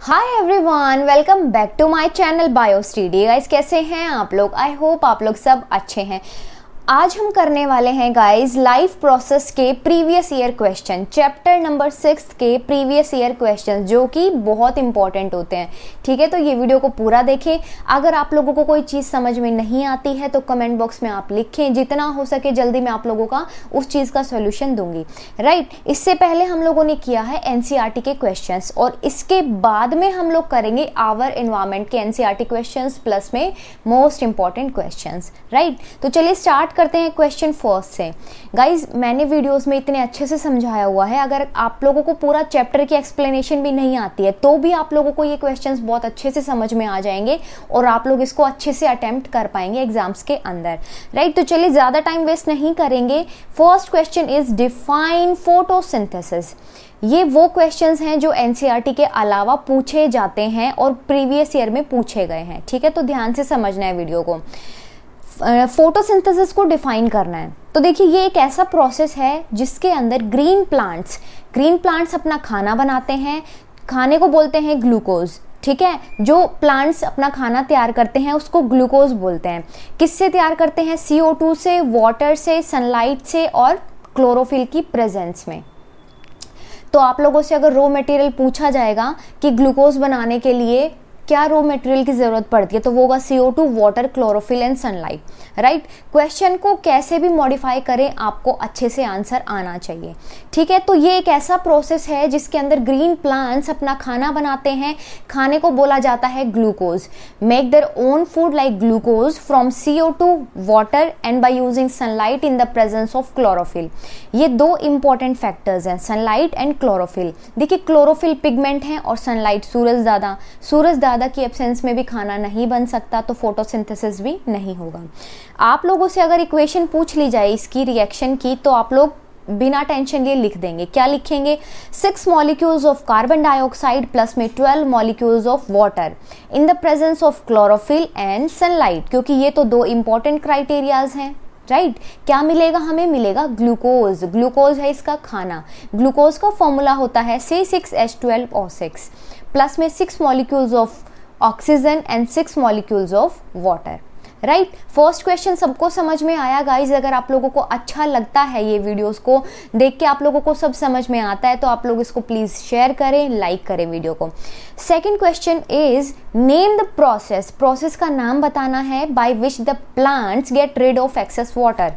Hi everyone welcome back to my channel bio study guys कैसे हैं आप लोग आई होप आप लोग सब अच्छे हैं आज हम करने वाले हैं गाइस लाइफ प्रोसेस के previous year question chapter number six के प्रीवियस ईयर क्वेश्चन जो कि बहुत इंपॉर्टेंट होते हैं ठीक है तो ये वीडियो को पूरा देखें अगर आप लोगों को कोई चीज़ समझ में नहीं आती है तो कमेंट बॉक्स में आप लिखें जितना हो सके जल्दी मैं आप लोगों का उस चीज़ का सोल्यूशन दूंगी राइट इससे पहले हम लोगों ने किया है एन e के क्वेश्चन और इसके बाद में हम लोग करेंगे आवर इन्वायरमेंट के एन सी क्वेश्चन प्लस में मोस्ट इंपॉर्टेंट क्वेश्चन राइट तो चलिए स्टार्ट करते हैं क्वेश्चन फर्स्ट से गाइज मैंने वीडियोस में इतने अच्छे से समझाया हुआ है अगर आप लोगों को पूरा चैप्टर की एक्सप्लेनेशन भी नहीं आती है तो भी आप लोगों को ये क्वेश्चन बहुत अच्छे से समझ में आ जाएंगे और आप लोग इसको अच्छे से अटैम्प्ट कर पाएंगे एग्जाम्स के अंदर राइट तो चलिए ज़्यादा टाइम वेस्ट नहीं करेंगे first question is define photo ये वो क्वेश्चंस हैं जो एन e के अलावा पूछे जाते हैं और प्रीवियस ईयर में पूछे गए हैं ठीक है तो ध्यान से समझना है वीडियो को फोटोसिंथेसिस को डिफाइन करना है तो देखिए ये एक ऐसा प्रोसेस है जिसके अंदर ग्रीन प्लांट्स ग्रीन प्लांट्स अपना खाना बनाते हैं खाने को बोलते हैं ग्लूकोज ठीक है जो प्लांट्स अपना खाना तैयार करते हैं उसको ग्लूकोज बोलते हैं किससे तैयार करते हैं सी से वाटर से सनलाइट से और क्लोरोफिल की प्रेजेंस में तो आप लोगों से अगर रॉ मटेरियल पूछा जाएगा कि ग्लूकोज बनाने के लिए क्या रो मटेरियल की ज़रूरत पड़ती है तो वो होगा C O two water chlorophyll and sunlight right question को कैसे भी मॉडिफाई करें आपको अच्छे से आंसर आना चाहिए ठीक है तो ये एक ऐसा प्रोसेस है जिसके अंदर ग्रीन प्लांट्स अपना खाना बनाते हैं खाने को बोला जाता है glucose make their own food like glucose from C O two water and by using sunlight in the presence of chlorophyll ये दो इंपॉर्टेंट फैक्टर्स हैं सनलाइट एंड क्लोरोफिल देखिए क्लोरोफिल पिगमेंट है और सनलाइट सूरज दादा सूरज दादा ज़्यादा की एब्सेंस में भी खाना नहीं बन सकता तो फोटोसिंथेसिस भी नहीं होगा आप लोगों से अगर इक्वेशन पूछ ली जाए इसकी रिएक्शन की तो आप लोग बिना टेंशन लिए लिख देंगे क्या लिखेंगे six molecules of carbon dioxide plus में twelve molecules of water in the presence of chlorophyll and sunlight क्योंकि ये तो दो इंपॉर्टेंट क्राइटेरियाज हैं राइट right? क्या मिलेगा हमें मिलेगा ग्लूकोज ग्लूकोज है इसका खाना ग्लूकोज का फॉर्मूला होता है C six H twelve O six plus में six molecules of oxygen and six molecules of water right first question सबको समझ में आया गाइज अगर आप लोगों को अच्छा लगता है ये वीडियोस को देख के आप लोगों को सब समझ में आता है तो आप लोग इसको प्लीज़ शेयर करें लाइक करें वीडियो को second question is name the process process का नाम बताना है by which the plants get rid of excess water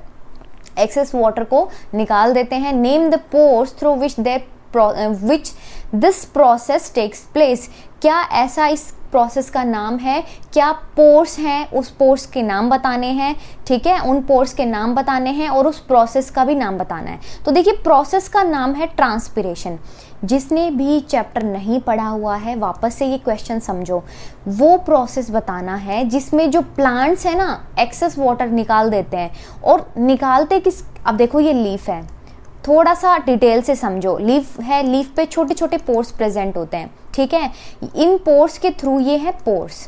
excess water को निकाल देते हैं name the pores through which there which this process takes place क्या ऐसा इस प्रोसेस का नाम है क्या पोर्स हैं उस पोर्स के नाम बताने हैं ठीक है उन पोर्स के नाम बताने हैं और उस प्रोसेस का भी नाम बताना है तो देखिए प्रोसेस का नाम है ट्रांसपिरेशन जिसने भी चैप्टर नहीं पढ़ा हुआ है वापस से ये क्वेश्चन समझो वो प्रोसेस बताना है जिसमें जो प्लांट्स हैं ना एक्सेस वाटर निकाल देते हैं और निकालते किस अब देखो ये लीफ है थोड़ा सा डिटेल से समझो लीफ है लीफ पे छोटे छोटे पोर्स प्रेजेंट होते हैं ठीक है इन पोर्स के थ्रू ये है पोर्स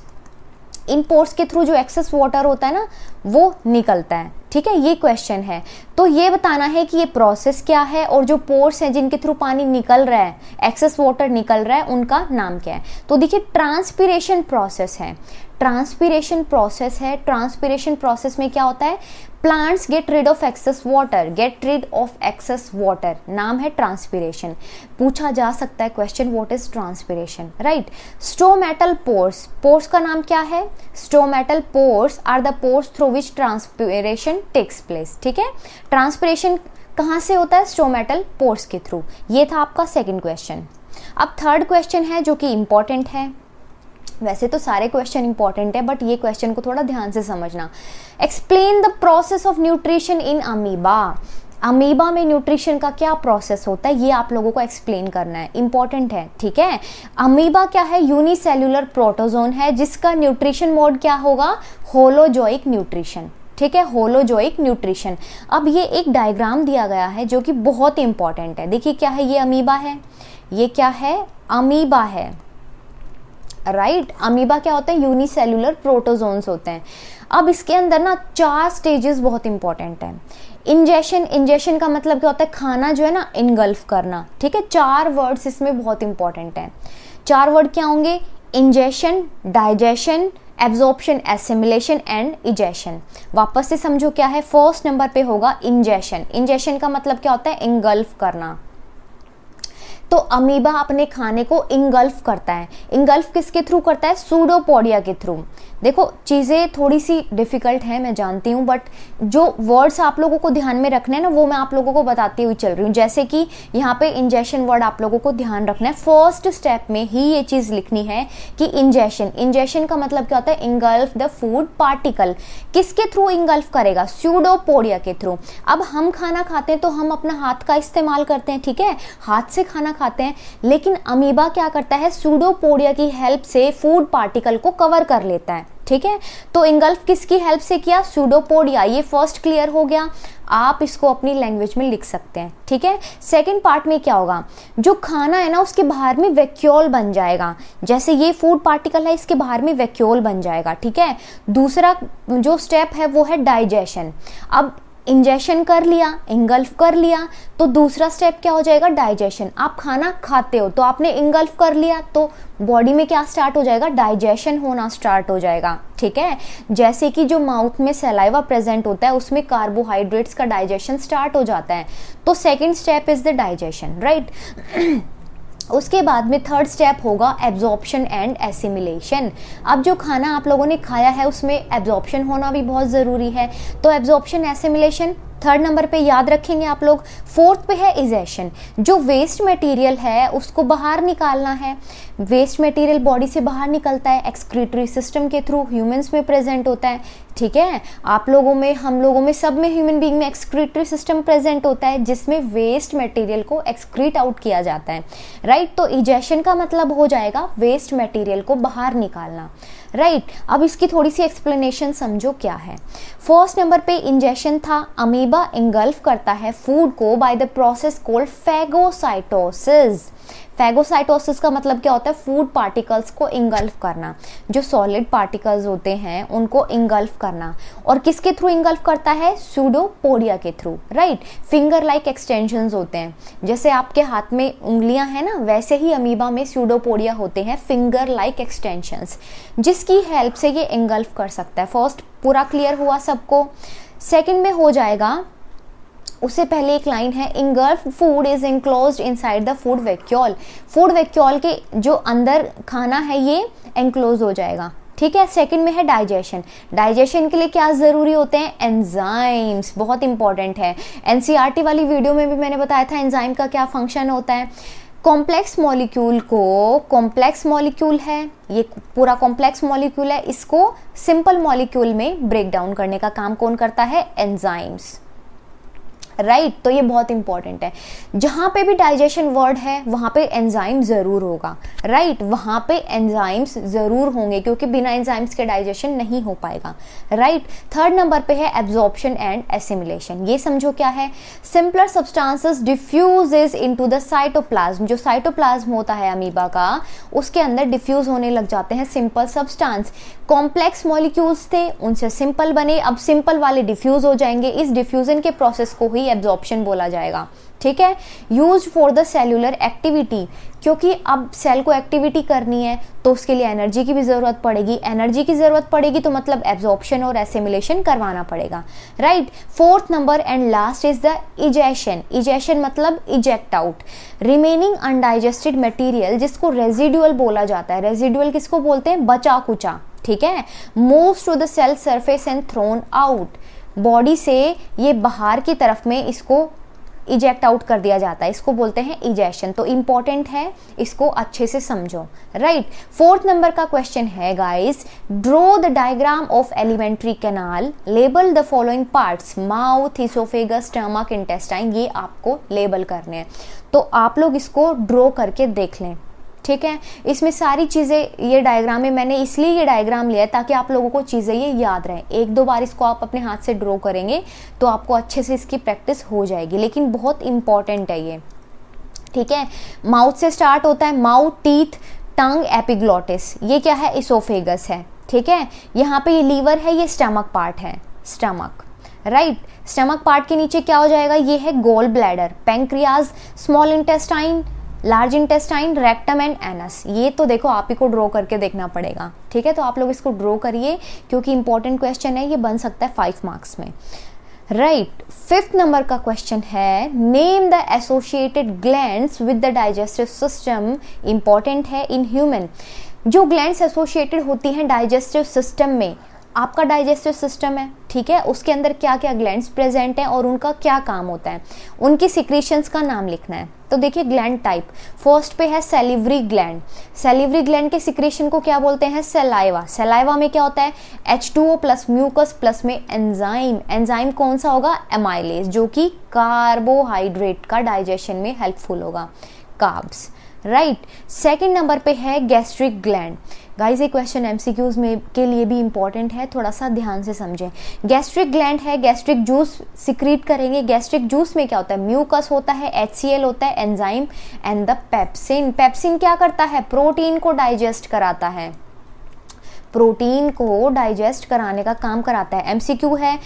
इन पोर्स के थ्रू जो एक्सेस वाटर होता है ना वो निकलता है ठीक है ये क्वेश्चन है तो ये बताना है कि ये प्रोसेस क्या है और जो पोर्स हैं जिनके थ्रू पानी निकल रहा है एक्सेस वाटर निकल रहा है उनका नाम क्या है तो देखिए ट्रांसपीरेशन प्रोसेस है ट्रांसपीरेशन प्रोसेस है ट्रांसपीरेशन प्रोसेस में क्या होता है plants get rid of excess water get rid of excess water नाम है ट्रांसपीरेशन पूछा जा सकता है question what is transpiration right stomatal pores pores का नाम क्या है stomatal pores are the pores through which transpiration takes place ठीक है ट्रांसपीरेशन कहाँ से होता है स्टोमेटल पोर्स के थ्रू ये था आपका सेकेंड क्वेश्चन अब थर्ड क्वेश्चन है जो कि इंपॉर्टेंट है वैसे तो सारे क्वेश्चन इंपॉर्टेंट है बट ये क्वेश्चन को थोड़ा ध्यान से समझना explain the process of nutrition in amoeba amoeba में न्यूट्रिशन का क्या प्रोसेस होता है ये आप लोगों को एक्सप्लेन करना है इंपॉर्टेंट है ठीक है अमीबा क्या है यूनिसेल्युलर प्रोटोजोन है जिसका न्यूट्रिशन मोड क्या होगा होलोजोइक न्यूट्रिशन ठीक है होलोजोइक न्यूट्रिशन अब ये एक डायग्राम दिया गया है जो कि बहुत इंपॉर्टेंट है देखिए क्या है ये अमीबा है ये क्या है अमीबा है राइट right? अमीबा क्या होता है यूनिसेलुलर प्रोटोजोन्स होते हैं अब इसके अंदर ना चार स्टेजेस बहुत इंपॉर्टेंट हैं इंजेशन इंजेशन का मतलब क्या होता है खाना जो है ना इनगल्फ करना ठीक है चार वर्ड्स इसमें बहुत इंपॉर्टेंट हैं चार वर्ड क्या होंगे ingestion digestion absorption assimilation and egestion वापस से समझो क्या है फर्स्ट नंबर पे होगा इंजेशन इंजेशन का मतलब क्या होता है इंगल्फ करना तो अमीबा अपने खाने को इंगल्फ करता है इंगल्फ किसके थ्रू करता है सूडोपोडिया के थ्रू देखो चीज़ें थोड़ी सी डिफ़िकल्ट हैं मैं जानती हूँ बट जो वर्ड्स आप लोगों को ध्यान में रखने हैं ना वो मैं आप लोगों को बताती हुई चल रही हूँ जैसे कि यहाँ पे इंजेक्शन वर्ड आप लोगों को ध्यान रखना है फर्स्ट स्टेप में ही ये चीज़ लिखनी है कि इंजेक्शन इंजेक्शन का मतलब क्या होता है इंगल्फ द फूड पार्टिकल किसके थ्रू इंगल्फ करेगा स्यूडोपोडिया के थ्रू अब हम खाना खाते हैं तो हम अपना हाथ का इस्तेमाल करते हैं ठीक है हाथ से खाना खाते हैं लेकिन अमीबा क्या करता है स्यूडोपोडिया की हेल्प से फूड पार्टिकल को कवर कर लेता है ठीक है तो इंगल्फ किसकी हेल्प से किया सूडोपोडिया ये फर्स्ट क्लियर हो गया आप इसको अपनी लैंग्वेज में लिख सकते हैं ठीक है सेकंड पार्ट में क्या होगा जो खाना है ना उसके बाहर में वैक्यूल बन जाएगा जैसे ये फूड पार्टिकल है इसके बाहर में वैक्यूल बन जाएगा ठीक है दूसरा जो स्टेप है वो है डाइजेशन अब इंजेशन कर लिया इंगल्फ कर लिया तो दूसरा स्टेप क्या हो जाएगा डाइजेशन आप खाना खाते हो तो आपने इंगल्फ कर लिया तो बॉडी में क्या स्टार्ट हो जाएगा डाइजेशन होना स्टार्ट हो जाएगा ठीक है जैसे कि जो माउथ में सेलाइवा प्रेजेंट होता है उसमें कार्बोहाइड्रेट्स का डाइजेशन स्टार्ट हो जाता है तो second step is the digestion right उसके बाद में थर्ड स्टेप होगा एब्जॉर्प्शन एंड एसिमिलेशन अब जो खाना आप लोगों ने खाया है उसमें एब्जॉर्प्शन होना भी बहुत ज़रूरी है तो एब्जॉर्प्शन एसिमिलेशन थर्ड नंबर पे याद रखेंगे आप लोग फोर्थ पे है इजेशन जो वेस्ट मटेरियल है उसको बाहर निकालना है वेस्ट मटेरियल बॉडी से बाहर निकलता है एक्सक्रीटरी सिस्टम के थ्रू ह्यूमंस में प्रेजेंट होता है ठीक है आप लोगों में हम लोगों में सब में ह्यूमन बींग में एक्सक्रीटरी सिस्टम प्रेजेंट होता है जिसमें वेस्ट मटेरियल को एक्सक्रीट आउट किया जाता है राइट तो इजेशन का मतलब हो जाएगा वेस्ट मटेरियल को बाहर निकालना राइट right? अब इसकी थोड़ी सी एक्सप्लेनेशन समझो क्या है फर्स्ट नंबर पे इंजेशन था अमीबा इंगल्फ करता है फूड को by the process called phagocytosis phagocytosis का मतलब क्या होता है फूड पार्टिकल्स को इंगल्फ करना जो सॉलिड पार्टिकल्स होते हैं उनको इंगल्फ करना और किसके थ्रू इंगल्फ करता है सूडोपोडिया के through right finger like extension होते हैं जैसे आपके हाथ में उंगलियां हैं ना वैसे ही अमीबा में सूडोपोडिया होते हैं फिंगर लाइक एक्सटेंशन जिसकी हेल्प से ये इंगल्फ कर सकता है फर्स्ट पूरा क्लियर हुआ सबको सेकेंड में हो जाएगा उससे पहले एक लाइन है engulf food is enclose inside the food vacuole food vacuole के जो अंदर खाना है ये इनक्लोज हो जाएगा ठीक है सेकंड में है डाइजेशन डाइजेशन के लिए क्या ज़रूरी होते हैं एंजाइम्स बहुत इंपॉर्टेंट है एनसीईआरटी e वाली वीडियो में भी मैंने बताया था एंजाइम का क्या फंक्शन होता है कॉम्प्लेक्स मॉलिक्यूल को कॉम्प्लेक्स मॉलिक्यूल है ये पूरा कॉम्प्लेक्स मॉलिक्यूल है इसको सिंपल मॉलिक्यूल में ब्रेक डाउन करने का काम कौन करता है एंजाइम्स राइट right? तो ये बहुत इंपॉर्टेंट है जहां पे भी डाइजेशन वर्ड है वहां पे एंजाइम ज़रूर होगा राइट right? वहां पे एंजाइम्स ज़रूर होंगे क्योंकि बिना एंजाइम्स के डाइजेशन नहीं हो पाएगा राइट थर्ड नंबर पे है एब्जॉर्प्शन एंड एसिमिलेशन ये समझो क्या है simpler diffuse is in the cytoplasm जो साइटोप्लाज्म होता है अमीबा का उसके अंदर डिफ्यूज होने लग जाते हैं सिंपल सब्सटांस कॉम्प्लेक्स मॉलिक्यूल्स थे उनसे सिंपल बने अब सिंपल वाले डिफ्यूज हो जाएंगे इस डिफ्यूजन के प्रोसेस को ही ही एब्जॉर्प्शन बोला जाएगा ठीक है use for the cellular activity क्योंकि अब सेल को एक्टिविटी करनी है तो उसके लिए एनर्जी की भी ज़रूरत पड़ेगी एनर्जी की ज़रूरत पड़ेगी तो मतलब एब्जॉर्प्शन और एसिमुलेशन करवाना पड़ेगा right fourth number and last is the egestion egestion मतलब eject out remaining undigested material जिसको रेजिडुअल बोला जाता है रेजिडुअल किसको बोलते हैं बचा कुचा ठीक है most of the cell surface and thrown out body से ये बाहर की तरफ में इसको इजेक्ट आउट कर दिया जाता है इसको बोलते हैं इजेशन तो इम्पॉर्टेंट है इसको अच्छे से समझो राइट फोर्थ नंबर का क्वेश्चन है guys draw the diagram of alimentary canal label the following parts mouth oesophagus stomach intestine ये आपको लेबल करने हैं तो आप लोग इसको ड्रॉ करके देख लें ठीक है इसमें सारी चीज़ें ये डायग्राम है मैंने इसलिए ये डायग्राम लिया है ताकि आप लोगों को चीज़ें ये याद रहे एक दो बार इसको आप अपने हाथ से ड्रॉ करेंगे तो आपको अच्छे से इसकी प्रैक्टिस हो जाएगी लेकिन बहुत इंपॉर्टेंट है ये ठीक है माउथ से स्टार्ट होता है माउथ टीथ टंग एपिग्लॉटिस ये क्या है इसोफेगस है ठीक है यहाँ पे ये लीवर है ये स्टमक पार्ट है स्टमक राइट स्टमक पार्ट के नीचे क्या हो जाएगा ये है gall bladder pancreas small intestine large intestine rectum and anus ये तो देखो आप ही को ड्रॉ करके देखना पड़ेगा ठीक है तो आप लोग इसको ड्रॉ करिए क्योंकि इंपॉर्टेंट क्वेश्चन है ये बन सकता है फाइव मार्क्स में राइट फिफ्थ नंबर का क्वेश्चन है name the associated glands with the digestive system important है इन ह्यूमन जो ग्लैंड्स एसोसिएटेड होती हैं डाइजेस्टिव सिस्टम में आपका डाइजेस्टिव सिस्टम है ठीक है उसके अंदर क्या क्या ग्लैंड्स प्रेजेंट हैं और उनका क्या काम होता है उनकी सिक्रीशंस का नाम लिखना है तो देखिए ग्लैंड टाइप फर्स्ट पे है सेलिवरी ग्लैंड सेलिवरी ग्लैंड के सिक्रेशन को क्या बोलते हैं सेलाइवा सेलाइवा में क्या होता है H two O plus mucus plus में एंजाइम एंजाइम कौन सा होगा एमाइलेज जो कि कार्बोहाइड्रेट का डाइजेशन में हेल्पफुल होगा काब्स राइट सेकेंड नंबर पे है गैस्ट्रिक ग्लैंड गाइस ये क्वेश्चन एमसीक्यूज में के लिए भी इंपॉर्टेंट है थोड़ा सा ध्यान से समझें गैस्ट्रिक ग्लैंड है गैस्ट्रिक जूस सिक्रीट करेंगे गैस्ट्रिक जूस में क्या होता है म्यूकस होता है एच होता है enzyme and the pepsin pepsin क्या करता है प्रोटीन को डाइजेस्ट कराता है प्रोटीन को डाइजेस्ट कराने का काम कराता है एमसीक्यू है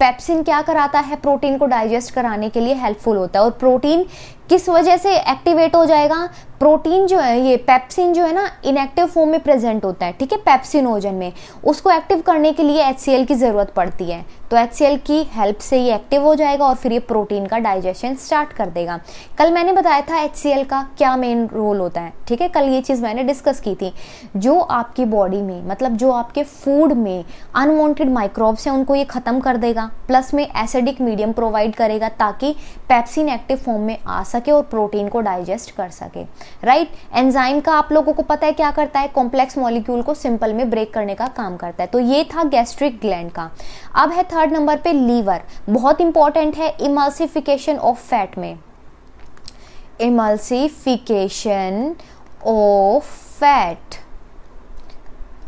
पेप्सिन क्या कराता है प्रोटीन को डाइजेस्ट कराने के लिए हेल्पफुल होता है और प्रोटीन किस वजह से एक्टिवेट हो जाएगा प्रोटीन जो है ये पेप्सिन जो है ना इनएक्टिव फॉर्म में प्रेजेंट होता है ठीक है पेप्सिनोजन में उसको एक्टिव करने के लिए एच की ज़रूरत पड़ती है तो एच की हेल्प से ये एक्टिव हो जाएगा और फिर ये प्रोटीन का डाइजेशन स्टार्ट कर देगा कल मैंने बताया था एच का क्या मेन रोल होता है ठीक है कल ये चीज़ मैंने डिस्कस की थी जो आपकी बॉडी में मतलब जो आपके फूड में अनवॉन्टेड माइक्रोब्स हैं उनको ये ख़त्म कर देगा प्लस में एसिडिक मीडियम प्रोवाइड करेगा ताकि पैप्सिन एक्टिव फॉर्म में आ सके और प्रोटीन को डाइजेस्ट कर सके राइट right? एंजाइम का आप लोगों को पता है क्या करता है कॉम्प्लेक्स मॉलिक्यूल को सिंपल में ब्रेक करने का काम करता है तो ये था गैस्ट्रिक ग्लैंड का अब है थर्ड नंबर पे लीवर बहुत इंपॉर्टेंट है इमल्सिफिकेशन ऑफ फैट में इमल्सिफिकेशन ऑफ फैट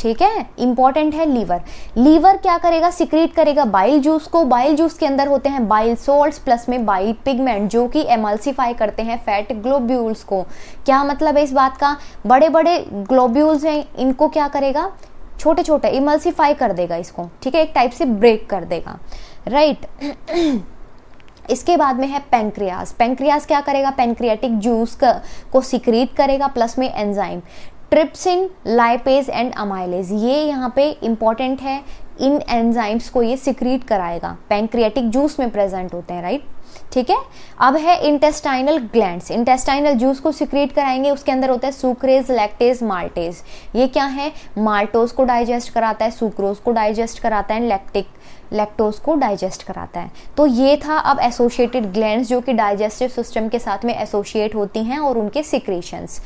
ठीक है इंपॉर्टेंट है लीवर लीवर क्या करेगा सिक्रीट करेगा बाइल जूस को बाइल जूस के अंदर होते हैं बाइल सोल्ट प्लस में बाइल पिगमेंट जो कि एमल्सीफाई करते हैं फैट ग्लोब्यूल्स को क्या मतलब है इस बात का बड़े बड़े ग्लोब्यूल्स हैं इनको क्या करेगा छोटे छोटे इमल्सीफाई कर देगा इसको ठीक है एक टाइप से ब्रेक कर देगा राइट right. इसके बाद में है पेंक्रियास पेंक्रियास क्या करेगा पेंक्रियाटिक जूस कर, को सिक्रीट करेगा प्लस में enzyme trypsin lipase and amylase ये यहाँ पे इम्पॉर्टेंट है इन एंजाइम्स को ये सिक्रीट कराएगा पैंक्रियाटिक जूस में प्रेजेंट होते हैं राइट ठीक है अब है इंटेस्टाइनल ग्लैंड्स इंटेस्टाइनल जूस को सिक्रीट कराएंगे उसके अंदर होता है सुक्रेज लैक्टेज माल्टेज ये क्या है माल्टोज को डाइजेस्ट कराता है सुक्रोज को डाइजेस्ट कराता है लैक्टिक लैक्टोज को डाइजेस्ट कराता है तो ये था अब एसोसिएटेड ग्लैंड जो कि डाइजेस्टिव सिस्टम के साथ में एसोसिएट होती हैं और उनके सिक्रेशंस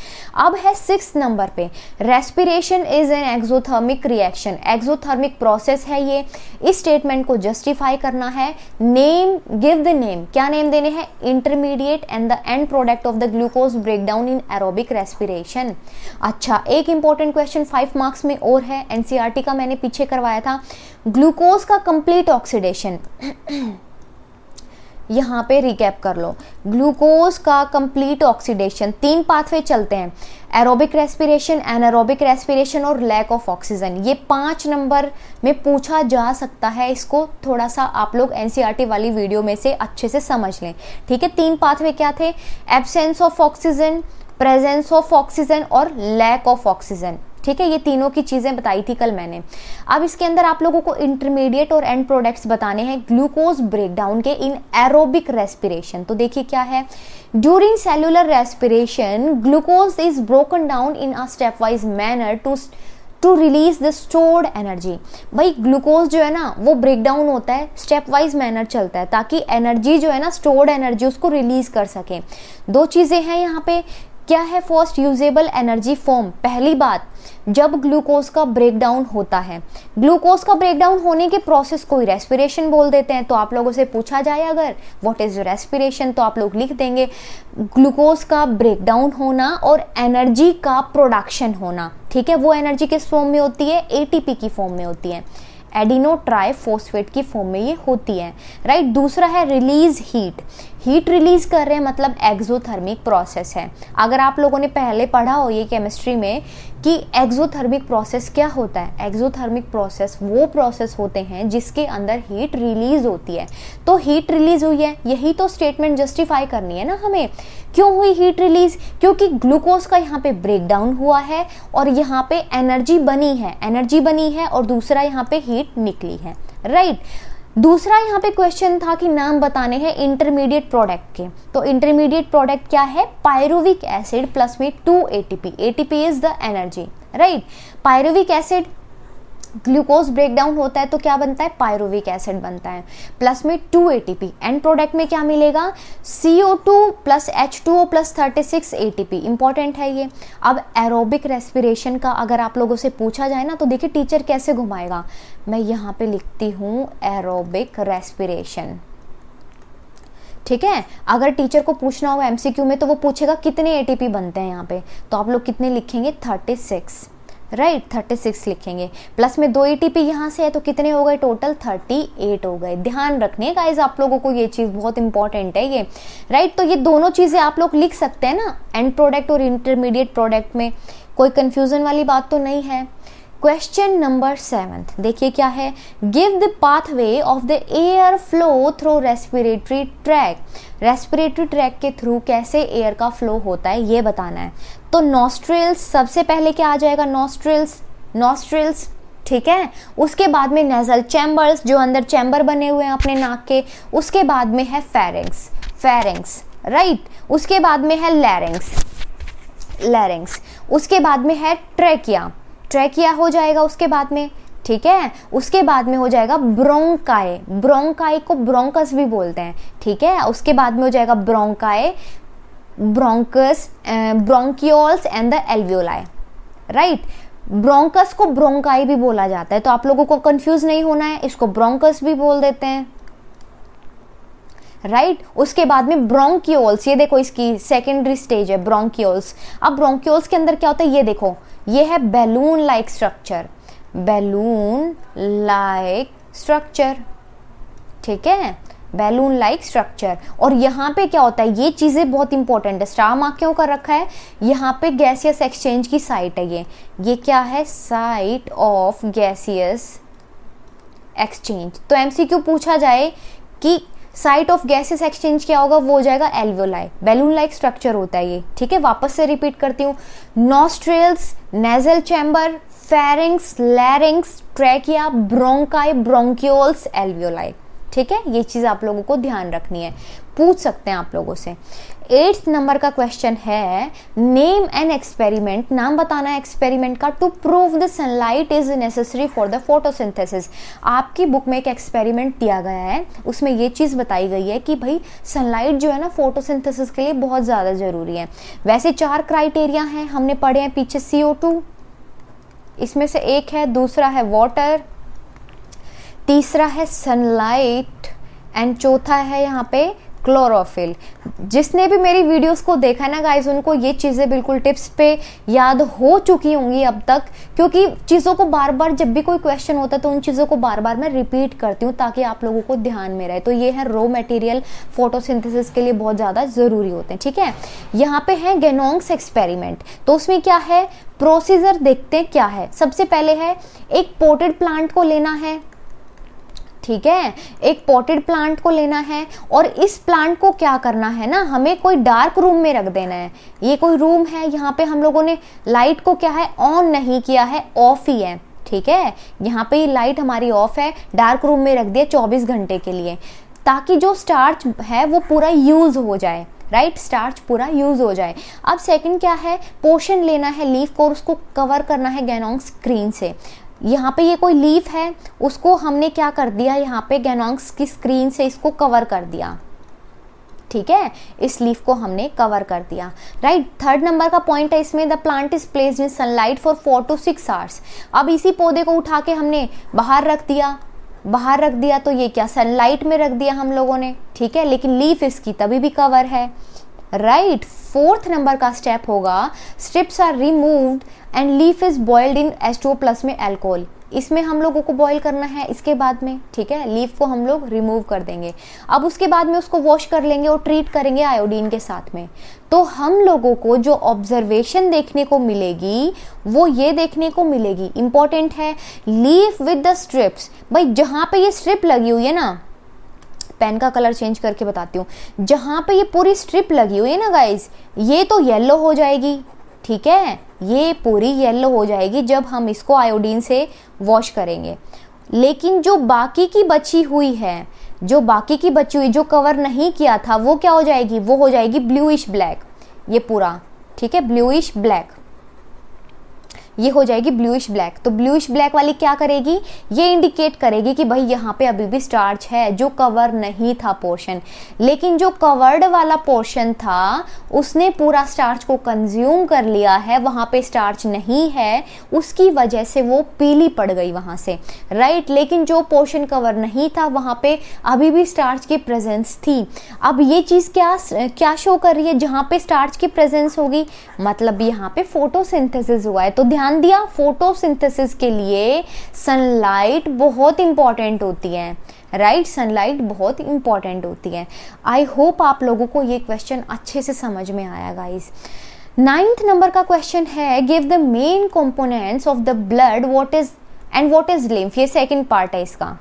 अब है सिक्स नंबर पे respiration is an exothermic reaction exothermic process है ये इस स्टेटमेंट को जस्टिफाई करना है नेम गिव द नेम क्या नेम देने हैं intermediate and the end product of the glucose break down in aerobic respiration अच्छा एक इंपॉर्टेंट क्वेश्चन फाइव मार्क्स में और है एनसीआरटी e का मैंने पीछे करवाया था ग्लूकोज का कंप्लीट ऑक्सीडेशन यहाँ पे रिकैप कर लो ग्लूकोज का कंप्लीट ऑक्सीडेशन तीन पाथवे चलते हैं एरोबिक रेस्पिरेशन एनारोबिक रेस्पिरेशन और लैक ऑफ ऑक्सीजन ये पांच नंबर में पूछा जा सकता है इसको थोड़ा सा आप लोग एनसीआरटी e वाली वीडियो में से अच्छे से समझ लें ठीक है तीन पाथवे क्या थे absence of oxygen presence of oxygen और लैक ऑफ ऑक्सीजन ठीक है ये तीनों की चीज़ें बताई थी कल मैंने अब इसके अंदर आप लोगों को इंटरमीडिएट और एंड प्रोडक्ट्स बताने हैं ग्लूकोज ब्रेकडाउन के इन एरोबिक रेस्पिरेशन तो देखिए क्या है during cellular respiration glucose is broken down in a step wise manner to to release the stored energy भाई ग्लूकोज जो है ना वो ब्रेक डाउन होता है स्टेप वाइज मैनर चलता है ताकि एनर्जी जो है ना स्टोर्ड एनर्जी उसको रिलीज कर सके दो चीज़ें हैं यहाँ पे क्या है फर्स्ट यूजेबल एनर्जी फॉर्म पहली बात जब ग्लूकोज का ब्रेकडाउन होता है ग्लूकोज का ब्रेकडाउन होने के प्रोसेस को रेस्पिरेशन बोल देते हैं तो आप लोगों से पूछा जाए अगर व्हाट इज़ रेस्पिरेशन तो आप लोग लिख देंगे ग्लूकोज का ब्रेकडाउन होना और एनर्जी का प्रोडक्शन होना ठीक है वो एनर्जी किस फॉर्म में होती है एटीपी की फॉर्म में होती है एडिनो ट्राइफोस्फेट की फॉर्म में ये होती है राइट दूसरा है रिलीज हीट हीट रिलीज कर रहे हैं मतलब एक्जोथर्मिक प्रोसेस है अगर आप लोगों ने पहले पढ़ा हो ये केमिस्ट्री में कि एक्जोथर्मिक प्रोसेस क्या होता है एक्जोथर्मिक प्रोसेस वो प्रोसेस होते हैं जिसके अंदर हीट रिलीज होती है तो हीट रिलीज हुई है यही तो स्टेटमेंट जस्टिफाई करनी है ना हमें क्यों हुई हीट रिलीज क्योंकि ग्लूकोज का यहाँ पे ब्रेक डाउन हुआ है और यहाँ पे एनर्जी बनी है एनर्जी बनी है और दूसरा यहाँ पे हीट निकली है राइट right? दूसरा यहाँ पे क्वेश्चन था कि नाम बताने हैं इंटरमीडिएट प्रोडक्ट के तो इंटरमीडिएट प्रोडक्ट क्या है पायरुविक एसिड प्लस में two ATP ATP is the energy right pyruvic acid glucose break down होता है तो क्या बनता है पायरोविक एसिड बनता है प्लस में two A T P end product में क्या मिलेगा C O two plus H two O plus thirty six A T P important है ये अब एरोबिक रेस्पिरेशन का अगर आप लोगों से पूछा जाए ना तो देखिए टीचर कैसे घुमाएगा मैं यहाँ पे लिखती हूँ एरोबिक रेस्पिरेशन ठीक है अगर टीचर को पूछना हो एमसीक्यू में तो वो पूछेगा कितने एटीपी बनते हैं यहाँ पे तो आप लोग कितने लिखेंगे thirty six right thirty six लिखेंगे प्लस में दो ए टी पी यहाँ से है तो कितने हो गए टोटल थर्टी एट हो गए ध्यान रखने गाइज आप लोगों को ये चीज़ बहुत इंपॉर्टेंट है ये राइट तो ये दोनों चीज़ें आप लोग लिख सकते हैं ना एंड प्रोडक्ट और इंटरमीडिएट प्रोडक्ट में कोई कन्फ्यूज़न वाली बात तो नहीं है क्वेश्चन नंबर सेवन्थ देखिए क्या है give the pathway of the air flow through respiratory tract respiratory tract के थ्रू कैसे एयर का फ्लो होता है ये बताना है तो नॉस्ट्रिल्स सबसे पहले क्या आ जाएगा नॉस्ट्रिल्स नॉस्ट्रिल्स ठीक है उसके बाद में नेजल चैम्बर्स जो अंदर चैम्बर बने हुए हैं अपने नाक के उसके बाद में है फेरेंग्स फेरेंग्स राइट उसके बाद में है लैरेंग्स लैरेंग्स उसके बाद में है ट्रेकिया ट्रेकिया हो जाएगा उसके बाद में ठीक है उसके बाद में हो जाएगा ब्रोंकाए ब्रोंकाए को ब्रोंकस भी बोलते हैं ठीक है उसके बाद में हो जाएगा bronchi bronchus uh, and the alveoli right bronchus को ब्रोंकाई भी बोला जाता है तो आप लोगों को कंफ्यूज नहीं होना है इसको ब्रोंकस भी बोल देते हैं राइट right? उसके बाद में ब्रोंक्योल्स ये देखो इसकी सेकेंडरी स्टेज है ब्रोंक्योल्स अब ब्रोंक्योल्स के अंदर क्या होता है ये देखो ये है balloon like structure balloon like structure ठीक है बैलून लाइक स्ट्रक्चर और यहाँ पे क्या होता है ये चीज़ें बहुत इंपॉर्टेंट है स्टार मार्क क्यों कर रखा है यहाँ पे गैसियस एक्सचेंज की साइट है ये ये क्या है साइट ऑफ गैसियस एक्सचेंज तो एमसीक्यू पूछा जाए कि साइट ऑफ गैसेस एक्सचेंज क्या होगा वो हो जाएगा एल्वियोलाई बैलून लाइक स्ट्रक्चर होता है ये ठीक है वापस से रिपीट करती हूँ nostrils nasal chamber pharynx larynx trachea bronchi bronchioles alveoli ठीक है ये चीज़ आप लोगों को ध्यान रखनी है पूछ सकते हैं आप लोगों से एट्थ नंबर का क्वेश्चन है नेम एन एक्सपेरिमेंट नाम बताना एक्सपेरिमेंट का to prove the sunlight is necessary for the photosynthesis आपकी बुक में एक एक्सपेरिमेंट दिया गया है उसमें ये चीज़ बताई गई है कि भाई सनलाइट जो है ना फोटोसिंथेसिस के लिए बहुत ज़्यादा ज़रूरी है वैसे चार क्राइटेरिया हैं हमने पढ़े हैं पीछे सी इसमें से एक है दूसरा है वाटर तीसरा है सनलाइट एंड चौथा है यहाँ पे क्लोरोफिल जिसने भी मेरी वीडियोस को देखा ना गाइज उनको ये चीज़ें बिल्कुल टिप्स पे याद हो चुकी होंगी अब तक क्योंकि चीज़ों को बार बार जब भी कोई क्वेश्चन होता है तो उन चीज़ों को बार बार मैं रिपीट करती हूँ ताकि आप लोगों को ध्यान में रहे तो ये है रो मटेरियल फोटोसिंथेसिस के लिए बहुत ज़्यादा ज़रूरी होते हैं ठीक है यहाँ पे है गेनोंग्स एक्सपेरिमेंट तो उसमें क्या है प्रोसीजर देखते हैं क्या है सबसे पहले है एक पोटेड प्लांट को लेना है ठीक है एक पॉटेड प्लांट को लेना है और इस प्लांट को क्या करना है ना हमें कोई डार्क रूम में रख देना है ये कोई रूम है यहाँ पे हम लोगों ने लाइट को क्या है ऑन नहीं किया है ऑफ ही है ठीक है यहाँ पे लाइट हमारी ऑफ है डार्क रूम में रख दिया चौबीस घंटे के लिए ताकि जो स्टार्च है वो पूरा यूज़ हो जाए राइट right? स्टार्च पूरा यूज़ हो जाए अब सेकंड क्या है पोशन लेना है लीफ को उसको कवर करना है गैनोंग स्क्रीन से यहाँ पे ये कोई लीफ है उसको हमने क्या कर दिया यहाँ पे गैनोंग्स की स्क्रीन से इसको कवर कर दिया ठीक है इस लीफ को हमने कवर कर दिया राइट थर्ड नंबर का पॉइंट है इसमें the plant is placed in sunlight for four to six hours अब इसी पौधे को उठा के हमने बाहर रख दिया बाहर रख दिया तो ये क्या सनलाइट में रख दिया हम लोगों ने ठीक है लेकिन लीफ इसकी तभी भी कवर है राइट फोर्थ नंबर का स्टेप होगा strips are removed and leaf is boiled in H two plus में एल्कोहल इसमें हम लोगों को बॉईल करना है इसके बाद में ठीक है लीफ को हम लोग रिमूव कर देंगे अब उसके बाद में उसको वॉश कर लेंगे और ट्रीट करेंगे आयोडीन के साथ में तो हम लोगों को जो ऑब्जर्वेशन देखने को मिलेगी वो ये देखने को मिलेगी इंपॉर्टेंट है लीफ विद द स्ट्रिप्स भाई जहां पे ये स्ट्रिप लगी हुई है ना पेन का कलर चेंज करके बताती हूँ जहाँ पे ये पूरी स्ट्रिप लगी हुई है ना गाइज ये तो येलो हो जाएगी ठीक है ये पूरी येलो हो जाएगी जब हम इसको आयोडीन से वॉश करेंगे लेकिन जो बाकी की बची हुई है जो बाकी की बची हुई जो कवर नहीं किया था वो क्या हो जाएगी वो हो जाएगी ब्लूइश ब्लैक ये पूरा ठीक है ब्लूइश ब्लैक ये हो जाएगी ब्लूइश ब्लैक तो ब्लूइश ब्लैक वाली क्या करेगी ये इंडिकेट करेगी कि भाई यहाँ पे अभी भी स्टार्च है जो कवर नहीं था पोर्शन लेकिन जो कवर्ड वाला पोर्शन था उसने पूरा स्टार्च को कंज्यूम कर लिया है वहाँ पे स्टार्च नहीं है उसकी वजह से वो पीली पड़ गई वहाँ से राइट लेकिन जो पोर्शन कवर नहीं था वहाँ पे अभी भी स्टार्च की प्रेजेंस थी अब ये चीज़ क्या क्या शो कर रही है जहाँ पे स्टार्च की प्रेजेंस होगी मतलब यहाँ पे फोटोसिंथेसिस हुआ है तो ध्यान ध्यान दिया फोटोसिंथेसिस के लिए सनलाइट बहुत इंपॉर्टेंट होती है राइट right? सनलाइट बहुत इंपॉर्टेंट होती है आई होप आप लोगों को ये क्वेश्चन अच्छे से समझ में आया गाइस नाइन्थ नंबर का क्वेश्चन है give the main components of the blood what is and what is lymph ये सेकेंड पार्ट है इसका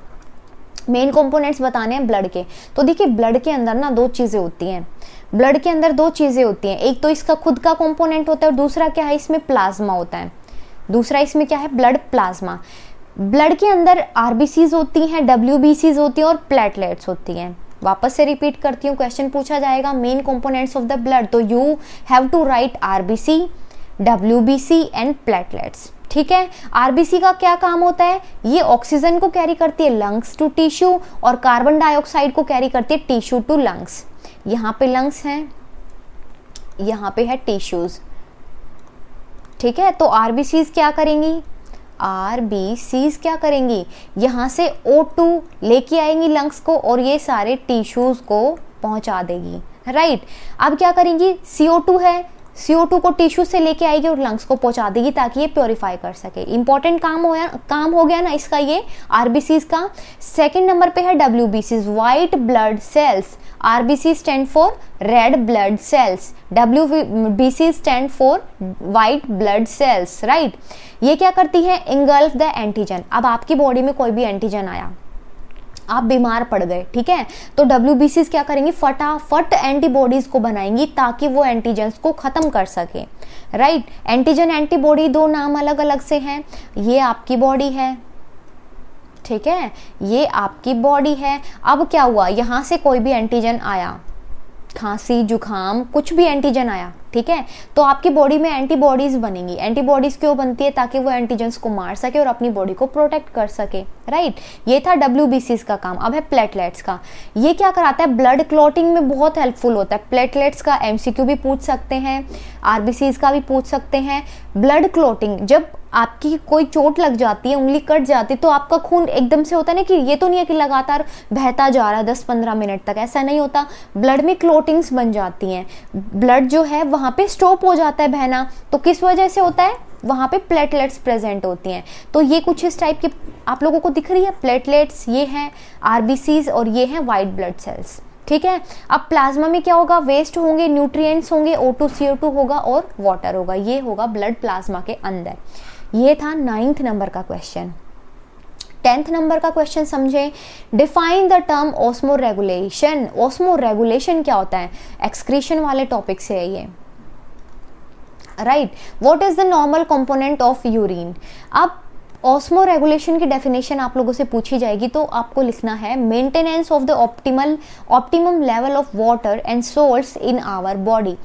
मेन कंपोनेंट्स बताने हैं ब्लड के तो देखिए ब्लड के अंदर ना दो चीज़ें होती हैं ब्लड के अंदर दो चीज़ें होती हैं एक तो इसका खुद का कंपोनेंट होता है और दूसरा क्या है इसमें प्लाज्मा होता है दूसरा इसमें क्या है ब्लड प्लाज्मा ब्लड के अंदर आर होती हैं डब्ल्यू होती हैं और प्लेटलेट्स होती हैं वापस से रिपीट करती हूँ क्वेश्चन पूछा जाएगा main components of the blood तो you have to write R B W and platelets ठीक है आरबीसी का क्या काम होता है ये ऑक्सीजन को कैरी करती है लंग्स टू टिश्यू और कार्बन डाइऑक्साइड को कैरी करती है टिश्यू टू लंग्स यहाँ पे लंग्स हैं यहाँ पे है टिश्यूज़ ठीक है तो आर क्या करेंगी आर बी सीज क्या करेंगी यहाँ से ओ टू लेके आएंगी लंग्स को और ये सारे टिश्यूज़ को पहुँचा देगी राइट right. अब क्या करेंगी सी टू है CO2 को टिश्यू से लेके आएगी और लंग्स को पहुंचा देगी ताकि ये प्योरीफाई कर सके इंपॉर्टेंट काम हो काम हो गया ना इसका ये आर का सेकेंड नंबर पे है W B Cs white blood cells R B C stand for red blood cells W B C stand for white blood cells right ये क्या करती है इंगल्फ द एंटीजन अब आपकी बॉडी में कोई भी एंटीजन आया आप बीमार पड़ गए ठीक है तो डब्ल्यू क्या करेंगी फटाफट एंटीबॉडीज को बनाएंगी ताकि वो एंटीजेंस को ख़त्म कर सके राइट एंटीजन एंटीबॉडी दो नाम अलग अलग से हैं ये आपकी बॉडी है ठीक है ये आपकी बॉडी है अब क्या हुआ यहां से कोई भी एंटीजन आया खांसी जुखाम कुछ भी एंटीजन आया ठीक है तो आपकी बॉडी में एंटीबॉडीज़ बनेंगी एंटीबॉडीज़ क्यों बनती है ताकि वो एंटीजेंस को मार सके और अपनी बॉडी को प्रोटेक्ट कर सके राइट ये था डब्ल्यू का काम अब है प्लेटलेट्स का ये क्या कराता है ब्लड क्लॉटिंग में बहुत हेल्पफुल होता है प्लेटलेट्स का एम भी पूछ सकते हैं आर का भी पूछ सकते हैं ब्लड क्लॉटिंग जब आपकी कोई चोट लग जाती है उंगली कट जाती है तो आपका खून एकदम से होता है ना कि ये तो नहीं है कि लगातार बहता जा रहा है दस पंद्रह मिनट तक ऐसा नहीं होता ब्लड में क्लोटिंग्स बन जाती हैं ब्लड जो है वह वहां पे स्टॉप हो जाता है बहना तो किस वजह से होता है वहां पे प्लेटलेट्स प्रेजेंट होती हैं तो ये कुछ इस टाइप के आप लोगों को दिख रही है प्लेटलेट्स ये हैं आरबीसीज और ये हैं वाइट ब्लड सेल्स ठीक है अब प्लाज्मा में क्या होगा वेस्ट होंगे न्यूट्रिएंट्स होंगे O two C O to होगा और वाटर होगा ये होगा ब्लड प्लाज्मा के अंदर ये था नाइन्थ नंबर का क्वेश्चन टेंथ नंबर का क्वेश्चन समझें define the term osmoregulation osmoregulation क्या होता है एक्सक्रीशन वाले टॉपिक से है ये right what is the normal component of urine अब ऑस्मो रेगुलेशन की डेफिनेशन आप लोगों से पूछी जाएगी तो आपको लिखना है maintenance of the optimal optimum level of water and salts in our body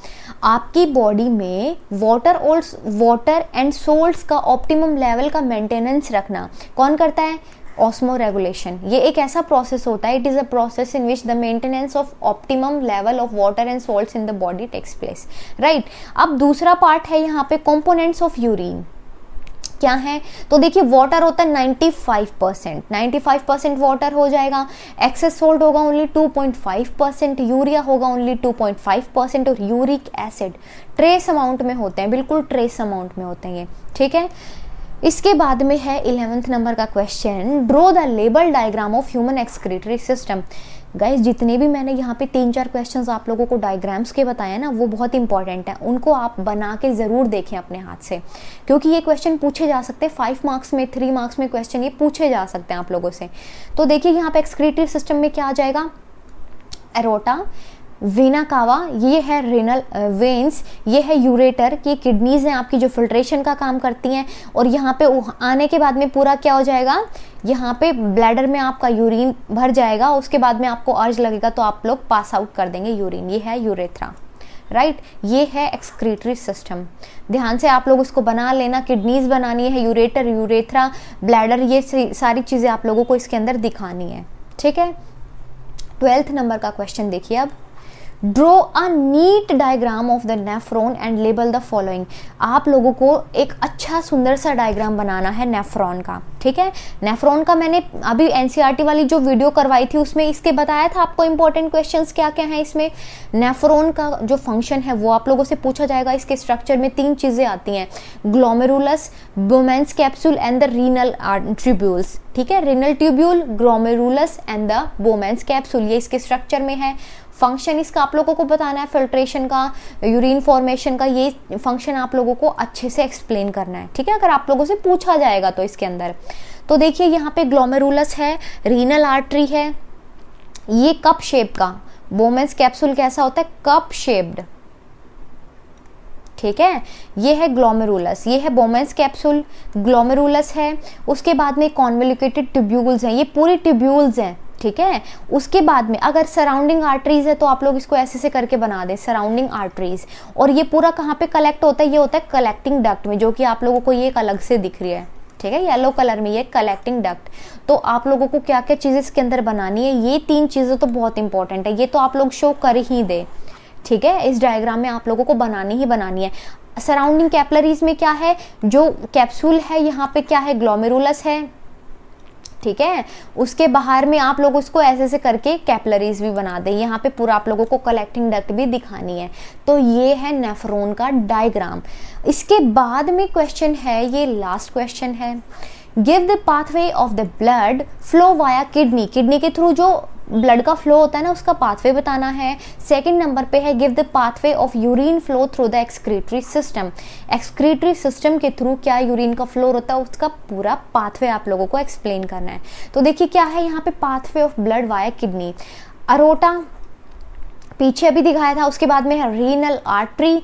आपकी बॉडी में वाटर और वाटर एंड सोल्ट्स का ऑप्टिमम लेवल का मेंटेनेंस रखना कौन करता है ऑस्मो रेगुलेशन ये एक ऐसा प्रोसेस होता है it is a process in which the maintenance of optimum level of water and salts in the body takes place right अब दूसरा पार्ट है यहाँ पे कॉम्पोनेंट्स ऑफ यूरिन क्या है तो देखिए वाटर होता है 95 परसेंट नाइन्टी परसेंट वाटर हो जाएगा एक्सेस सोल्ट होगा ओनली 2.5 परसेंट यूरिया होगा ओनली 2.5 परसेंट और यूरिक एसिड ट्रेस अमाउंट में होते हैं बिल्कुल ट्रेस अमाउंट में होते हैं ये ठीक है इसके बाद में है इलेवेंथ नंबर का question draw the label diagram of human excretory system guys जितने भी मैंने यहाँ पे तीन चार क्वेश्चन आप लोगों को डायग्राम्स के बताए ना वो बहुत इंपॉर्टेंट है उनको आप बना के ज़रूर देखें अपने हाथ से क्योंकि ये क्वेश्चन पूछे जा सकते हैं फाइव मार्क्स में थ्री मार्क्स में क्वेश्चन ये पूछे जा सकते हैं आप लोगों से तो देखिए यहाँ पे एक्सक्रेटरी सिस्टम में क्या आ जाएगा एरोटा वेना कावा ये है रेनल वेन्स ये है यूरेटर कि किडनीज़ हैं आपकी जो फिल्ट्रेशन का काम करती हैं और यहाँ पे आने के बाद में पूरा क्या हो जाएगा यहाँ पे ब्लैडर में आपका यूरिन भर जाएगा उसके बाद में आपको अर्ज लगेगा तो आप लोग पास आउट कर देंगे यूरिन ये है यूरेथ्रा राइट right? ये है एक्सक्रीटरी सिस्टम ध्यान से आप लोग उसको बना लेना किडनीज बनानी है यूरेटर यूरेथ्रा ब्लैडर ये सारी चीज़ें आप लोगों को इसके अंदर दिखानी है ठीक है ट्वेल्थ नंबर का क्वेश्चन देखिए अब draw a neat diagram of the nephron and label the following आप लोगों को एक अच्छा सुंदर सा डायग्राम बनाना है नेफ्रॉन का ठीक है नेफ्रॉन का मैंने अभी एनसीईआरटी e वाली जो वीडियो करवाई थी उसमें इसके बताया था आपको इंपॉर्टेंट क्वेश्चन क्या क्या है इसमें नेफ्रॉन का जो फंक्शन है वो आप लोगों से पूछा जाएगा इसके स्ट्रक्चर में तीन चीज़ें आती हैं glomerulus Bowman's capsule and the renal tubules ठीक है renal tubule glomerulus and the Bowman's capsule ये इसके स्ट्रक्चर में है फंक्शन इसका आप लोगों को बताना है फिल्ट्रेशन का यूरिन फॉर्मेशन का ये फंक्शन आप लोगों को अच्छे से एक्सप्लेन करना है ठीक है अगर आप लोगों से पूछा जाएगा तो इसके अंदर तो देखिए यहाँ पे ग्लोमेरुलस है रीनल आर्टरी है ये कप शेप का वोमेंस कैप्सूल कैसा होता है कप शेप्ड ठीक है ये है ग्लोमेरुलस ये है बोमेंस कैप्सूल ग्लोमेरुलस है उसके बाद में कॉन्वेलिकेटेड ट्यूब्यूल्स हैं ये पूरी ट्यूब्यूल्स हैं ठीक है उसके बाद में अगर सराउंडिंग आर्टरीज है तो आप लोग इसको ऐसे से करके बना दें सराउंडिंग आर्टरीज और ये पूरा कहाँ पे कलेक्ट होता है ये होता है कलेक्टिंग डक्ट में जो कि आप लोगों को ये एक अलग से दिख रही है ठीक है येलो कलर में ये कलेक्टिंग डक्ट तो आप लोगों को क्या क्या चीज़ें इसके अंदर बनानी है ये तीन चीज़ें तो बहुत इंपॉर्टेंट है ये तो आप लोग शो कर ही दे ठीक है इस डायग्राम में आप लोगों को बनानी ही बनानी है सराउंडिंग कैपलरीज में क्या है जो कैप्सूल है यहाँ पे क्या है ग्लोमेरुलस है ठीक है उसके बाहर में आप लोग उसको ऐसे ऐसे करके कैपलरीज भी बना दें यहाँ पे पूरा आप लोगों को कलेक्टिंग डक्ट भी दिखानी है तो ये है नेफ्रोन का डायग्राम इसके बाद में क्वेश्चन है ये लास्ट क्वेश्चन है give the pathway of the blood flow via kidney kidney के थ्रू जो ब्लड का फ्लो होता है ना उसका पाथवे बताना है सेकंड नंबर पे है give the pathway of urine flow through the excretory system excretory system के थ्रू क्या यूरिन का फ्लो होता है उसका पूरा पाथवे आप लोगों को एक्सप्लेन करना है तो देखिए क्या है यहाँ पे pathway of blood via kidney aorta पीछे अभी दिखाया था उसके बाद में है renal artery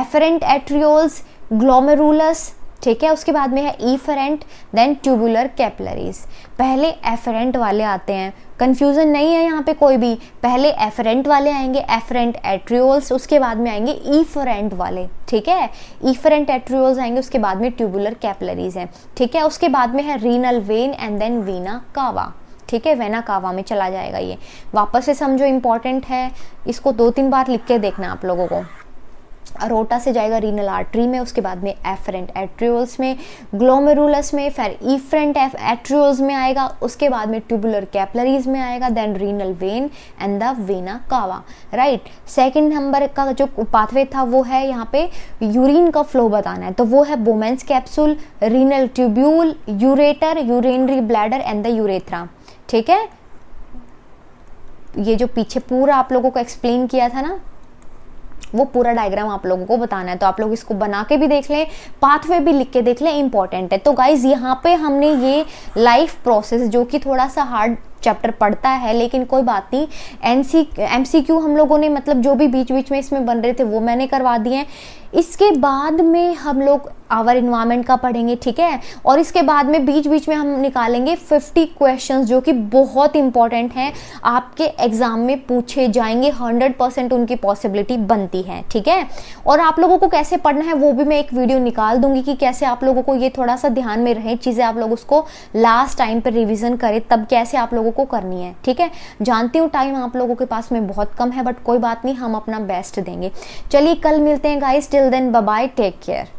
afferent arterioles glomerulus ठीक है उसके बाद में है ईफरेंट देन ट्यूबुलर कैपलरीज पहले एफरेंट वाले आते हैं कंफ्यूजन नहीं है यहाँ पे कोई भी पहले एफरेंट वाले आएंगे एफरेंट एट्रियोल्स उसके बाद में आएंगे ईफरेंट वाले ठीक है ईफरेंट एट्रियोल्स आएंगे उसके बाद में ट्यूबुलर कैपलरीज हैं ठीक है उसके बाद में है renal vein and then vena cava ठीक है वेना कावा में चला जाएगा ये वापस से समझो इंपॉर्टेंट है इसको दो तीन बार लिख के देखना आप लोगों को रोटा से जाएगा रीनल आर्टरी में उसके बाद में एफरेंट एट्रियोल्स में ग्लोमेरुलस में फिर ईफ्रेंट एट्रियोल्स में आएगा उसके बाद में ट्यूबुलर कैपलरीज में आएगा then renal vein and the vena cava right second number का जो पाथवे था वो है यहाँ पे यूरिन का फ्लो बताना है तो वो है Bowman's capsule renal tubule ureter urinary bladder and the urethra ठीक है ये जो पीछे पूरा आप लोगों को एक्सप्लेन किया था ना वो पूरा डायग्राम आप लोगों को बताना है तो आप लोग इसको बना के भी देख लें पाथवे भी लिख के देख लें इंपॉर्टेंट है तो गाइज यहाँ पे हमने ये लाइफ प्रोसेस जो कि थोड़ा सा हार्ड चैप्टर पढ़ता है लेकिन कोई बात नहीं N C M C Q हम लोगों ने मतलब जो भी बीच बीच में इसमें बन रहे थे वो मैंने करवा दिए हैं इसके बाद में हम लोग आवर इन्वायरमेंट का पढ़ेंगे ठीक है और इसके बाद में बीच बीच में हम निकालेंगे 50 क्वेश्चंस जो कि बहुत इंपॉर्टेंट हैं आपके एग्ज़ाम में पूछे जाएंगे 100 परसेंट उनकी पॉसिबिलिटी बनती है ठीक है और आप लोगों को कैसे पढ़ना है वो भी मैं एक वीडियो निकाल दूंगी कि कैसे आप लोगों को ये थोड़ा सा ध्यान में रहे चीज़ें आप लोग उसको लास्ट टाइम पर रिविज़न करें तब कैसे आप लोगों को करनी है ठीक है जानती हूँ टाइम आप लोगों के पास में बहुत कम है बट कोई बात नहीं हम अपना बेस्ट देंगे चलिए कल मिलते हैं guys still Till then, bye bye, take care.